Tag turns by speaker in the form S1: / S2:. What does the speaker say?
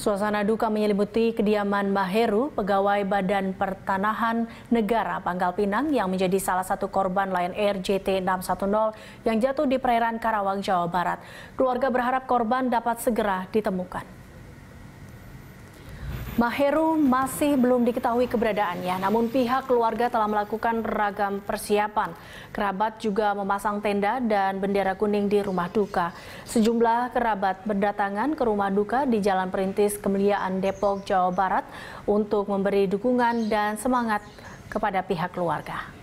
S1: Suasana duka menyelimuti kediaman Maheru, pegawai Badan Pertanahan Negara Pangkal Pinang yang menjadi salah satu korban Lion Air JT610 yang jatuh di perairan Karawang, Jawa Barat. Keluarga berharap korban dapat segera ditemukan. Maheru masih belum diketahui keberadaannya, namun pihak keluarga telah melakukan ragam persiapan. Kerabat juga memasang tenda dan bendera kuning di rumah duka. Sejumlah kerabat berdatangan ke rumah duka di Jalan Perintis Kemuliaan Depok, Jawa Barat untuk memberi dukungan dan semangat kepada pihak keluarga.